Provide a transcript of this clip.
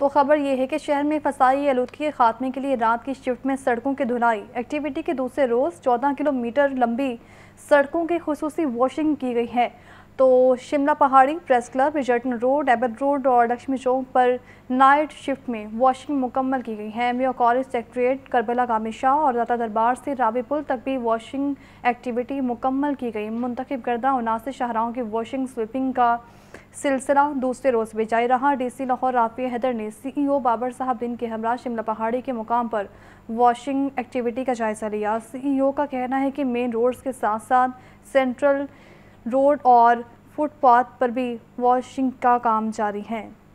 तो खबर यह है कि शहर में फसाई आलूदगी के खात्मे के लिए रात की शिफ्ट में सड़कों की धुलाई एक्टिविटी के दूसरे रोज़ चौदह किलोमीटर लंबी सड़कों की खसूसी वॉशिंग की गई है तो शिमला पहाड़ी प्रेस क्लब रिजर्टन रोड एबद रोड और लक्ष्मी चौक पर नाइट शिफ्ट में वॉशिंग मुकम्मल की गई है M college secretariat Karbala Gamay Shah और दाता दरबार से राबी पुल तक भी वॉशिंग एक्टिविटी मुकम्मल की गई मुंतखब करदा उनासी शाहराओं की वॉशिंग स्वीपिंग का सिलसिला दूसरे रोज़ भी जारी रहा डीसी लाहौर राफी हैदर ने सीईओ बाबर साहब दिन के हमरा शिमला पहाड़ी के मुकाम पर वॉशिंग एक्टिविटी का जायज़ा लिया सीईओ का कहना है कि मेन रोड्स के साथ साथ सेंट्रल रोड और फुटपाथ पर भी वॉशिंग का काम जारी है